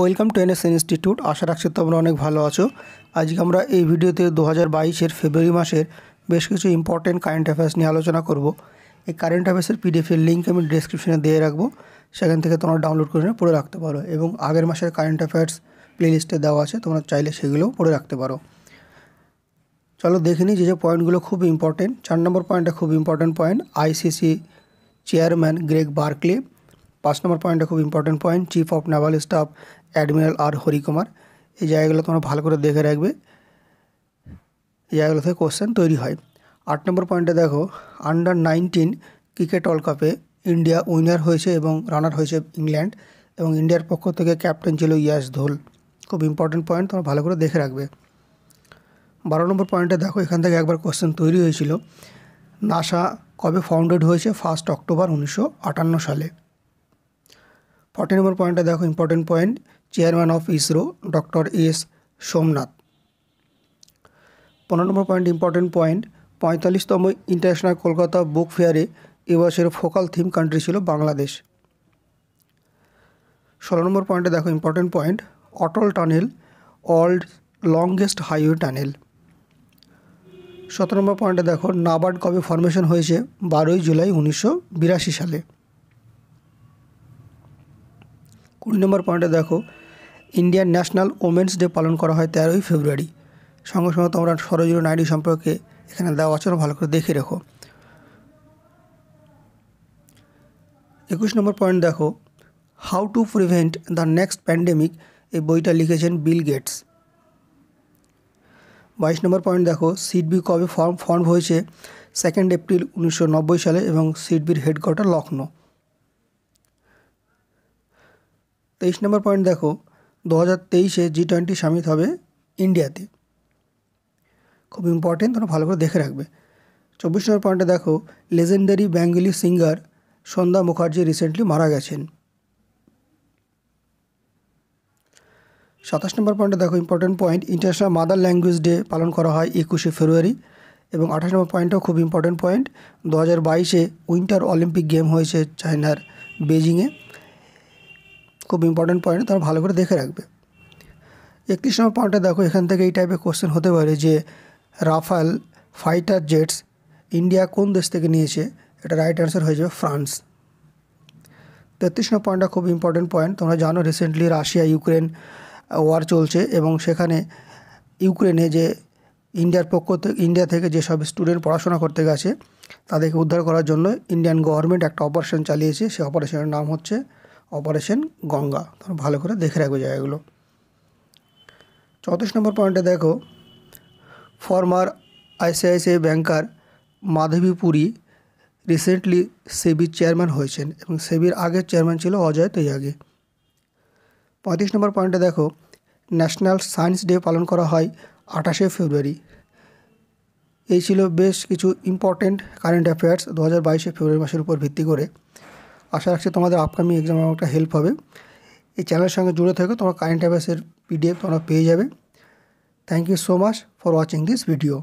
welcome to N S institute আশা রাখছি তোমরা অনেক ভালো আছো আজকে আমরা এই ভিডিওতে দু হাজার বাইশের ফেব্রুয়ারি মাসের বেশ কিছু ইম্পর্টেন্ট কারেন্ট অ্যাফেয়ার্স নিয়ে আলোচনা করব এই কারেন্ট অ্যাফেয়ার্সের পিডিএফের লিঙ্ক আমি ডিসক্রিপশনে দিয়ে রাখবো সেখান থেকে তোমরা ডাউনলোড করে পড়ে রাখতে পারো এবং আগের মাসের কারেন্ট অ্যাফেয়ার্স প্লেলিস্টে দেওয়া আছে তোমরা চাইলে সেগুলোও পড়ে রাখতে পারো চলো দেখে নিই যে যে পয়েন্টগুলো খুব ইম্পর্টেন্ট চার নম্বর পয়েন্টটা খুব important point ICC chairman Greg Barclay পাঁচ নম্বর পয়েন্টটা খুব important point chief of naval staff admiral R Harikumar এই জায়গাগুলো তোমরা ভালো করে দেখে রাখবে এই জায়গাগুলো থেকে কোশ্চেন তৈরি হয় আট নম্বর পয়েন্টে দেখো আন্ডার নাইনটিন ক্রিকেট ওয়ার্ল্ড কাপে ইন্ডিয়া উইনার হয়েছে এবং রানার হয়েছে ইংল্যান্ড এবং ইন্ডিয়ার পক্ষ থেকে ক্যাপ্টেন ছিল ইয়াস ধোল খুব ইম্পর্টেন্ট পয়েন্ট তোমরা ভালো করে দেখে রাখবে বারো নম্বর পয়েন্টে দেখো এখান থেকে একবার কোশ্চেন তৈরি হয়েছিল নাসা কবে ফাউন্ডেড হয়েছে ফার্স্ট অক্টোবর উনিশশো সালে ফর্টি নম্বর পয়েন্টে দেখো important point chairman of ISRO doctor S Somnath পনেরো নম্বর পয়েন্ট ইম্পর্টেন্ট পয়েন্ট পঁয়তাল্লিশতম ইন্টারন্যাশনাল কলকাতা বুক ফেয়ারে এবছরের ফোকাল থিম কান্ট্রি ছিল বাংলাদেশ ষোলো নম্বর পয়েন্টে দেখো important point Atal tunnel world longest highway tunnel সতেরো নম্বর পয়েন্টে দেখো নাবার্ড কবে ফরমেশন হয়েছে বারোই জুলাই উনিশশো সালে কুড়ি নম্বর পয়েন্টে দেখো ইন্ডিয়ান ন্যাশনাল ওমেন্স ডে পালন করা হয় তেরোই ফেব্রুয়ারি সঙ্গে সঙ্গে তোমরা সরোজিনী নাইডি সম্পর্কে এখানে দেওয়া আচরণ ভালো করে দেখে রেখো একুশ নম্বর পয়েন্ট দেখো how to prevent the next pandemic এই বইটা লিখেছেন বিল গেটস বাইশ নম্বর পয়েন্ট দেখো সিডবি কবে ফর্ম ফর্ম হয়েছে সেকেন্ড এপ্রিল উনিশশো সালে এবং সিডবির হেডকোয়ার্টার লখনৌ তেইশ নম্বর পয়েন্ট দেখো দু হাজার তেইশে জি টোয়েন্টি সামিট হবে ইন্ডিয়াতে খুব ইম্পর্টেন্ট তোমরা ভালো করে দেখে রাখবে চব্বিশ নম্বর পয়েন্টে দেখো legendary Bengali singer Sandhya Mukherjee recently মারা গেছেন সাতাশ নম্বর পয়েন্টে দেখো important point international mother language day পালন করা হয় একুশে ফেব্রুয়ারি এবং আঠাশ নম্বর পয়েন্টও খুব ইম্পর্টেন্ট পয়েন্ট দু হাজার বাইশে উইন্টার অলিম্পিক গেম হয়েছে চায়নার বেজিংয়ে খুব ইম্পর্টেন্ট পয়েন্ট তোমরা ভালো করে দেখে রাখবে একত্রিশ নম্বর পয়েন্টে দেখো এখান থেকে এই টাইপের কোশ্চেন হতে পারে যে রাফাল ফাইটার জেটস ইন্ডিয়া কোন দেশ থেকে নিয়েছে এটা রাইট অ্যান্সার হয়ে যাবে ফ্রান্স তেত্রিশ নম্বর পয়েন্টটা খুব ইম্পর্টেন্ট পয়েন্ট তোমরা জানো রিসেন্টলি রাশিয়া ইউক্রেন ওয়ার চলছে এবং সেখানে ইউক্রেনে যে ইন্ডিয়ার পক্ষ থেকে ইন্ডিয়া থেকে যেসব স্টুডেন্ট পড়াশোনা করতে গেছে তাদেরকে উদ্ধার করার জন্য ইন্ডিয়ান গভর্নমেন্ট একটা অপারেশন চালিয়েছে সেই অপারেশনের নাম হচ্ছে অপারেশন গঙ্গা তোমরা ভালো করে দেখে রাখবে জায়গাগুলো চৌত্রিশ নম্বর পয়েন্টে দেখো former ICICI banker Madhabi Puri recently সেবির চেয়ারম্যান হয়েছেন এবং সেবির আগের চেয়ারম্যান ছিল অজয় তৈয়াগে পঁয়ত্রিশ নম্বর পয়েন্টে দেখো ন্যাশনাল সায়েন্স ডে পালন করা হয় আঠাশে ফেব্রুয়ারি এই ছিল বেশ কিছু ইম্পর্টেন্ট কারেন্ট অ্যাফেয়ার্স দু হাজার বাইশে ফেব্রুয়ারি মাসের উপর ভিত্তি করে আশা রাখছি তোমাদের আপকামিং এক্সামে একটা হেল্প হবে এই চ্যানেলের সঙ্গে জুড়ে থেকে তোমরা কারেন্ট অ্যাফেয়ার্সের পিডিএফ তোমরা পেয়ে যাবে thank you so much for watching this video